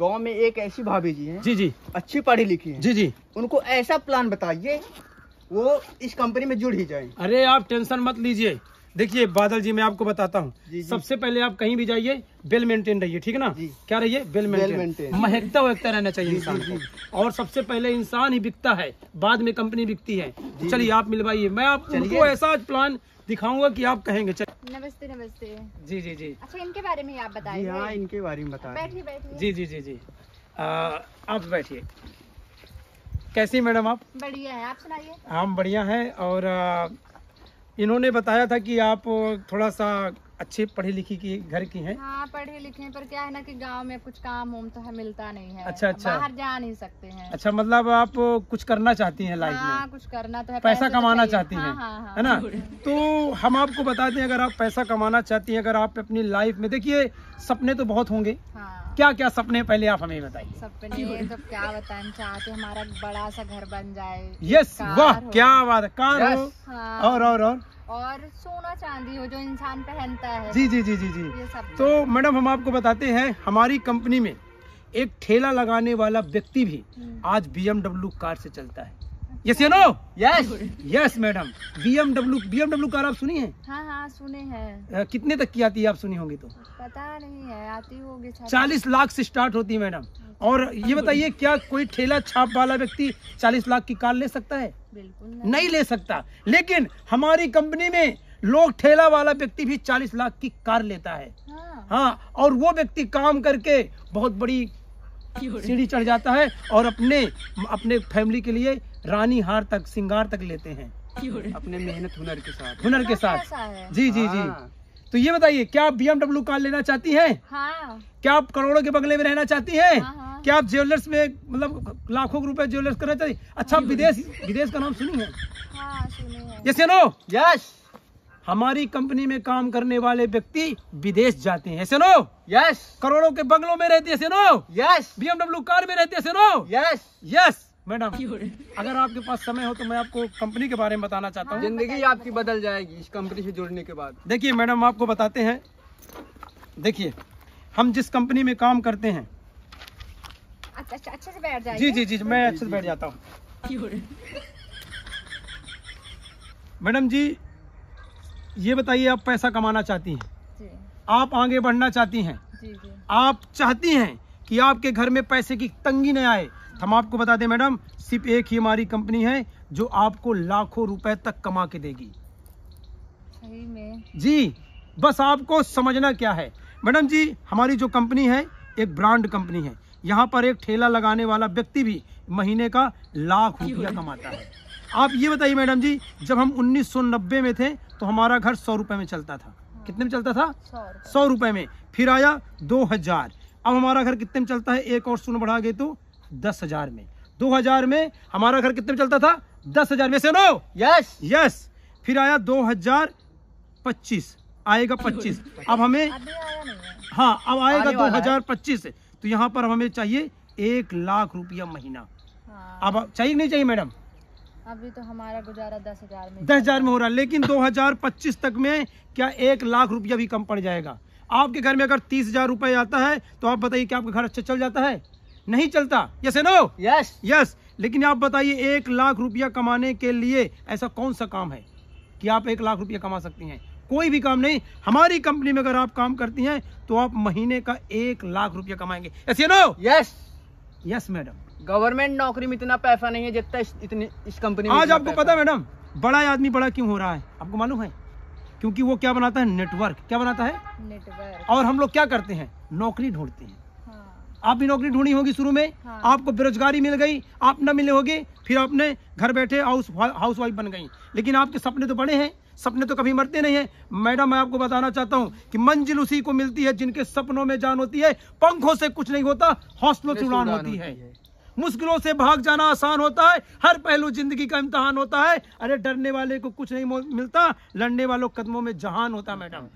गांव में एक ऐसी भाभी जी हैं जी जी अच्छी पढ़ी लिखी हैं जी जी उनको ऐसा प्लान बताइए वो इस कंपनी में जुड़ ही जाए अरे आप टेंशन मत लीजिए देखिए बादल जी मैं आपको बताता हूँ सबसे पहले आप कहीं भी जाइए बेल मेंटेन रहिए ठीक है ना क्या रहिए बेल मेंटेन महकता वहकता रहना चाहिए इंसान को और सबसे पहले इंसान ही बिकता है बाद में कंपनी बिकती है चलिए आप मिलवाइए मैं आप उनको ऐसा प्लान दिखाऊंगा कि आप कहेंगे नमस्ते नमस्ते जी जी जी अच्छा इनके बारे में आप बताइए हाँ इनके बारे में बता बैठिए बैठिए जी जी जी जी आ, आप बैठिए कैसी मैडम आप बढ़िया है आप सुनाइए हम बढ़िया हैं और इन्होंने बताया था कि आप थोड़ा सा अच्छे पढ़े लिखी की घर की हैं हाँ पढ़े लिखे पर क्या है ना कि गांव में कुछ काम वाम तो है मिलता नहीं है अच्छा अच्छा बाहर जा नहीं सकते हैं अच्छा मतलब आप कुछ करना चाहती हैं लाइफ हाँ, में कुछ करना तो है पैसा तो कमाना चाहती हैं हाँ, हाँ, हाँ। है ना तो हम आपको बताते हैं अगर आप पैसा कमाना चाहती हैं अगर आप अपनी लाइफ में देखिए सपने तो बहुत होंगे क्या क्या सपने पहले आप हमें बताइए सपने तो, तो क्या बताना चाहते हमारा बड़ा सा घर बन जाए यस वाह क्या बात कार हो और और और और सोना चांदी हो जो इंसान पहनता है जी जी जी जी जी तो मैडम हम आपको बताते हैं हमारी कंपनी में एक ठेला लगाने वाला व्यक्ति भी हम्म। आज बी कार से चलता है yes you know yes yes madam BMW car आप सुनी है हाँ हाँ सुने हैं कितने तक की आती है आप सुनी होगी तो पता नहीं है आती होगी चालीस लाख से स्टार्ट होती है मैडम और ये हाँ। बताइए क्या कोई ठेला छाप वाला व्यक्ति चालीस लाख की कार ले सकता है नहीं।, नहीं ले सकता लेकिन हमारी कंपनी में लोग ठेला वाला व्यक्ति भी चालीस लाख की कार लेता है हाँ, हाँ और वो व्यक्ति काम करके बहुत बड़ी सीढ़ी चढ़ जाता है और अपने अपने फैमिली के लिए रानी हार तक सिंगार तक लेते हैं अपने मेहनत हुनर के साथ हुनर के साथ जी जी जी हाँ। तो ये बताइए क्या आप बीएमडब्ल्यू कार लेना चाहती हैं हाँ। क्या आप करोड़ों के बंगले में रहना चाहती हैं हाँ, हाँ। क्या आप ज्वेलर्स में मतलब लाखों रुपए ज्वेलर्स करना चाहिए अच्छा हाँ। विदेश विदेश का नाम सुनी है यस नो यस हमारी कंपनी में काम करने वाले व्यक्ति विदेश जाते हैं ऐसे यस करोड़ों के बंगलों में रहते हैं नो यस बीएमडब्ल्यू कार में रहते हैं नो यस यस मैडम अगर आपके पास समय हो तो मैं आपको कंपनी के बारे में बताना चाहता हूँ जिंदगी आपकी बदल जाएगी इस कंपनी से जुड़ने के बाद देखिए मैडम आपको बताते हैं देखिए हम जिस कंपनी में काम करते हैं अच्छा अच्छा अच्छे से बैठ जी जी जी मैं अच्छे से बैठ जाता हूँ मैडम जी ये बताइए आप पैसा कमाना चाहती हैं आप आगे बढ़ना चाहती हैं आप चाहती हैं कि आपके घर में पैसे की तंगी न आए हम आपको बता दें मैडम सिर्फ एक ही हमारी कंपनी है जो आपको लाखों रुपए तक कमा के देगी में जी बस आपको समझना क्या है मैडम जी हमारी जो कंपनी है एक ब्रांड कंपनी है यहाँ पर एक ठेला लगाने वाला व्यक्ति भी महीने का लाख रुपया कमाता है आप ये बताइए मैडम जी जब हम 1990 में थे तो हमारा घर सौ रुपये में चलता था हाँ। कितने में चलता था सौ रुपये में फिर आया दो हजार अब हमारा घर कितने में चलता है एक और सुन बढ़ा गए तो दस हजार में दो हजार में हमारा घर कितने में चलता था दस हजार में से नो यस यस फिर आया दो हजार पच्चीस आएगा पच्चीस अब हमें हाँ अब आएगा दो हजार पच्चीस तो यहाँ पर हमें चाहिए एक लाख रुपया महीना हाँ। अब चाहिए नहीं चाहिए मैडम अभी तो हमारा गुजारा दस हजार में दस हजार में हो रहा है लेकिन दो हजार पच्चीस तक में क्या एक लाख रुपया भी कम पड़ जाएगा आपके घर में अगर तीस हजार रुपये आता है तो आप बताइए कि आपका घर अच्छा चल जाता है नहीं चलता यस नो यस यस लेकिन आप बताइए एक लाख रुपया कमाने के लिए ऐसा कौन सा काम है कि आप एक लाख रुपया कमा सकती हैं कोई भी काम नहीं हमारी कंपनी में अगर आप काम करती हैं तो आप महीने का एक लाख रुपया कमाएंगे yes no yes yes madam government नौकरी में इतना पैसा नहीं है जितना इस, इस कंपनी में आज आपको पता मैडम बड़ा आदमी बड़ा क्यों हो रहा है आपको मालूम है क्योंकि वो क्या बनाता है नेटवर्क क्या बनाता है नेटवर्क और हम लोग क्या करते हैं नौकरी ढूंढते हैं आपने नौकरी ढूंढी होगी शुरू में हाँ। आपको बेरोजगारी मिल गई आप न मिले होगी फिर आपने घर बैठे हाउस हाउस वाइफ बन गई लेकिन आपके सपने तो बड़े हैं सपने तो कभी मरते नहीं है मैडम मैं आपको बताना चाहता हूँ कि मंजिल उसी को मिलती है जिनके सपनों में जान होती है पंखों से कुछ नहीं होता हौसलों से उड़ान होती है मुश्किलों से भाग जाना आसान होता है हर पहलू जिंदगी का इम्तहान होता है अरे डरने वाले को कुछ नहीं मिलता लड़ने वालों कदमों में जहान होता मैडम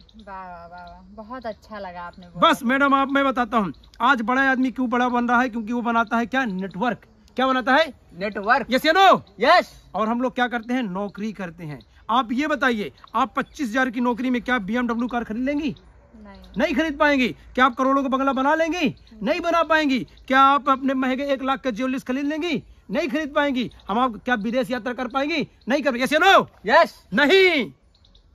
बहुत अच्छा लगा आपने बस मैडम आप मैं बताता हूँ आज बड़ा आदमी क्यों बड़ा बन रहा है क्योंकि वो बनाता है क्या नेटवर्क क्या बनाता है नेटवर्क यस नो यस और हम लोग क्या करते हैं नौकरी करते हैं आप ये बताइए आप पच्चीस हजार की नौकरी में क्या बीएमडब्ल्यू कार खरीद लेंगी नहीं खरीद पाएंगी क्या आप करोड़ों का बंगला बना लेंगी नहीं, नहीं बना पाएंगी क्या आप अपने महंगे एक लाख का ज्वेलरी खरीद लेंगी नहीं खरीद पाएंगी हम आप क्या विदेश यात्रा कर पाएंगी नहीं कर यस नो यस नहीं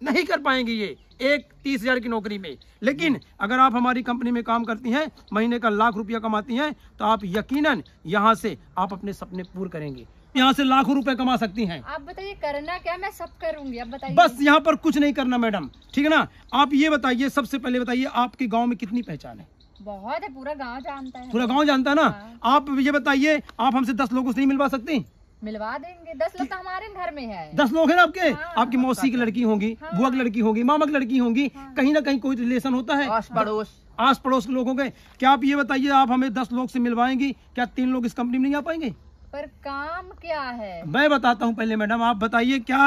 नहीं कर पाएंगी ये एक तीस हजार की नौकरी में लेकिन अगर आप हमारी कंपनी में काम करती हैं महीने का लाख रुपया कमाती हैं तो आप यकीनन यहाँ से आप अपने सपने पूर करेंगे यहाँ से लाखों रुपए कमा सकती हैं आप बताइए करना क्या मैं सब करूंगी आप बताइए बस यहाँ पर कुछ नहीं करना मैडम ठीक है ना आप ये बताइए सबसे पहले बताइए आपके गाँव में कितनी पहचान है बहुत है पूरा गाँव जानता है पूरा गाँव जानता है ना हाँ। आप ये बताइए आप हमसे दस लोगों से नहीं मिलवा सकती मिलवा देंगे दस लोग तो हमारे घर में है दस लोग हैं ना आपके हाँ, आपकी मौसी की लड़की होंगी हाँ, बुआ की लड़की होगी मामा की लड़की होंगी हाँ, कहीं ना कहीं कोई रिलेशन होता है आस पड़ोस आस पड़ोस के लोगों के क्या आप ये बताइए आप हमें दस लोग से मिलवाएंगी क्या तीन लोग इस कंपनी में नहीं आ पाएंगे पर काम क्या है मैं बताता हूँ पहले मैडम आप बताइए क्या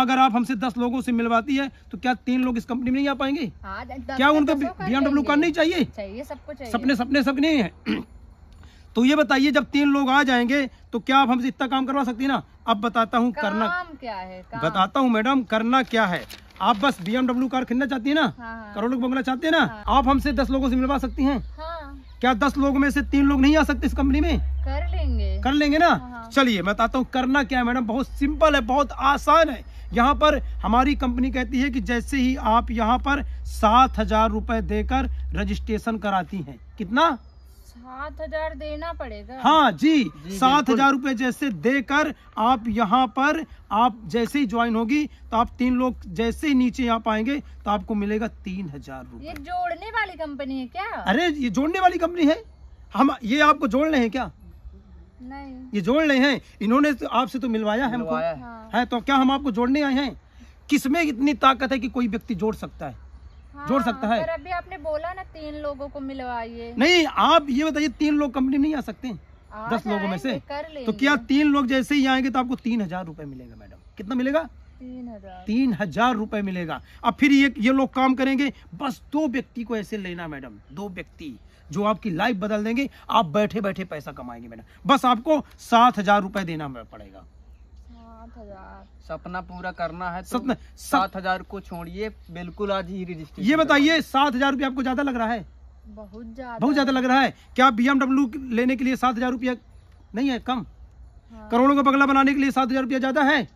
अगर आप हमसे दस लोगों से मिलवाती है तो क्या तीन लोग इस कंपनी में नहीं आ पाएंगे हाँ, क्या उनको बी एमडब्ल्यू कार नहीं चाहिए चाहिए सबको चाहिए सपने सपने सब नहीं है तो ये बताइए जब तीन लोग आ जाएंगे तो क्या आप हमसे इतना काम करवा सकती है ना अब बताता हूँ करना क्या है काम? बताता हूँ मैडम करना क्या है आप बस बी कार खरीदना चाहती है ना हाँ।, हाँ। करोड़ लोग बंगला चाहते हैं ना हाँ। आप हमसे दस लोगों से मिलवा सकती हैं क्या दस लोग में से तीन लोग नहीं आ सकते इस कंपनी में कर लेंगे कर लेंगे ना हाँ, हाँ। चलिए मैं बताता हूँ करना क्या है मैडम बहुत सिंपल है बहुत आसान है यहाँ पर हमारी कंपनी कहती है कि जैसे ही आप यहाँ पर सात हजार रुपए देकर रजिस्ट्रेशन कराती हैं कितना सात हजार देना पड़ेगा हाँ जी, जी सात हजार रूपए जैसे देकर आप यहाँ पर आप जैसे ही ज्वाइन होगी तो आप तीन लोग जैसे ही नीचे यहाँ पाएंगे तो आपको मिलेगा तीन हजार रूपए ये जोड़ने वाली कंपनी है क्या अरे ये जोड़ने वाली कंपनी है हम ये आपको जोड़ रहे हैं क्या नहीं ये जोड़ रहे हैं इन्होंने तो आपसे तो मिलवाया है हमको है।, हाँ। तो क्या हम आपको जोड़ने आए हैं किसमें इतनी ताकत है कि कोई व्यक्ति जोड़ सकता है हाँ, जोड़ सकता हाँ, है पर अभी आपने बोला ना तीन लोगों को मिलवाइए नहीं आप ये बताइए तीन लोग कंपनी नहीं आ सकते आ दस लोगों में से तो क्या तीन लोग जैसे ही आएंगे तो आपको तीन हजार रूपए मिलेगा मैडम कितना मिलेगा तीन हजार रूपए मिलेगा अब फिर ये ये लोग काम करेंगे बस दो व्यक्ति को ऐसे लेना मैडम दो व्यक्ति जो आपकी लाइफ बदल देंगे आप बैठे बैठे पैसा कमाएंगे मैडम बस आपको सात हजार रुपए देना पड़ेगा सपना पूरा करना है तो सात हजार को छोड़िए बिल्कुल आज ही रजिस्ट्रेशन ये बताइए सात हजार रूपया आपको ज्यादा लग रहा है बहुत ज्यादा बहुत ज्यादा लग रहा है क्या बीएमडब्ल्यू लेने के लिए सात हजार रूपया नहीं है कम हाँ। करोड़ों का बगला बनाने के लिए सात हजार रूपया ज्यादा है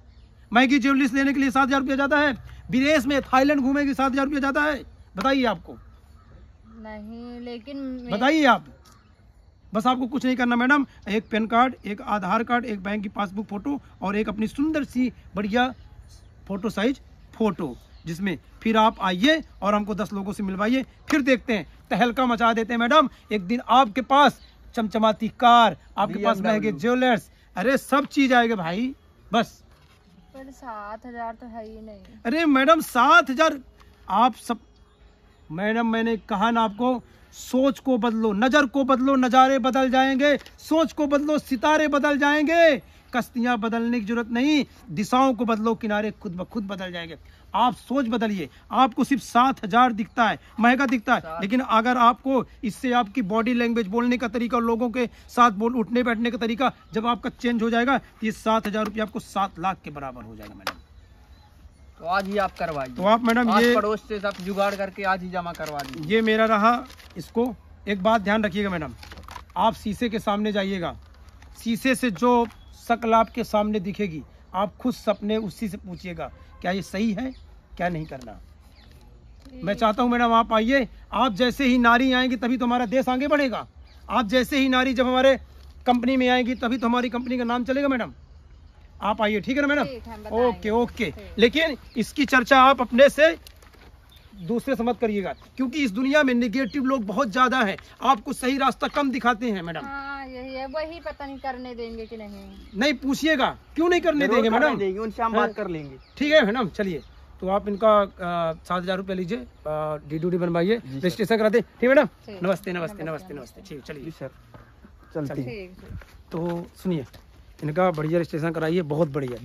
मैगी ज्वेलरीज लेने के लिए सात हजार रूपया ज्यादा है विदेश में थाईलैंड घूमेगी सात हजार रूपया ज्यादा है बताइए आपको नहीं लेकिन बताइए आप बस आपको कुछ नहीं करना मैडम एक पैन कार्ड एक आधार कार्ड एक बैंक की पासबुक फ़ोटो और एक अपनी सुंदर सी बढ़िया फ़ोटो साइज फ़ोटो जिसमें फिर आप आइए और हमको दस लोगों से मिलवाइए फिर देखते हैं तहलका मचा देते हैं मैडम एक दिन आपके पास चमचमाती कार आपके पास महंगे ज्वेलर्स अरे सब चीज आएगा भाई बस सात हजार तो है ही नहीं अरे मैडम सात हजार आप सब मैडम मैंने कहा ना आपको सोच को बदलो नज़र को बदलो नज़ारे बदल जाएंगे सोच को बदलो सितारे बदल जाएंगे कश्तियां बदलने की जरूरत नहीं दिशाओं को बदलो किनारे खुद ब खुद बदल जाएंगे आप सोच बदलिए आपको सिर्फ सात हजार दिखता है महंगा दिखता है लेकिन अगर आपको इससे आपकी बॉडी लैंग्वेज बोलने का तरीका और लोगों के साथ बोल उठने बैठने का तरीका जब आपका चेंज हो जाएगा तो ये सात हजार रुपये आपको सात लाख के बराबर हो जाएगा मैडम तो आज ही आप करवाइए तो आप मैडम ये पड़ोस से सब जुगाड़ करके आज ही जमा करवा दीजिए ये मेरा रहा इसको एक बात ध्यान रखिएगा मैडम आप शीशे के सामने जाइएगा शीशे से जो शक्ल आपके सामने दिखेगी आप खुद सपने उसी से पूछिएगा क्या ये सही है क्या नहीं करना मैं चाहता हूँ मैडम आप आइए आप जैसे ही नारी आएंगी तभी तो हमारा देश आगे बढ़ेगा आप जैसे ही नारी जब हमारे कंपनी में आएगी तभी तो हमारी कंपनी का नाम चलेगा मैडम आप आइए ठीक है ना मैडम ओके ओके लेकिन इसकी चर्चा आप अपने से दूसरे से मत करिएगा क्योंकि इस दुनिया में निगेटिव लोग बहुत ज्यादा हैं आपको सही रास्ता कम दिखाते हैं मैडम हाँ, यही है वही पता नहीं करने देंगे कि नहीं नहीं पूछिएगा क्यों नहीं करने देंगे मैडम उनसे हम बात हाँ। कर लेंगे ठीक है मैडम चलिए तो आप इनका सात हजार रूपया लीजिए डी डू डी बनवाइए रजिस्ट्रेशन करा दे ठीक है मैडम नमस्ते नमस्ते नमस्ते नमस्ते ठीक चलिए सर चलिए तो सुनिए इनका बढ़िया रजिस्ट्रेशन कराइए बहुत बढ़िया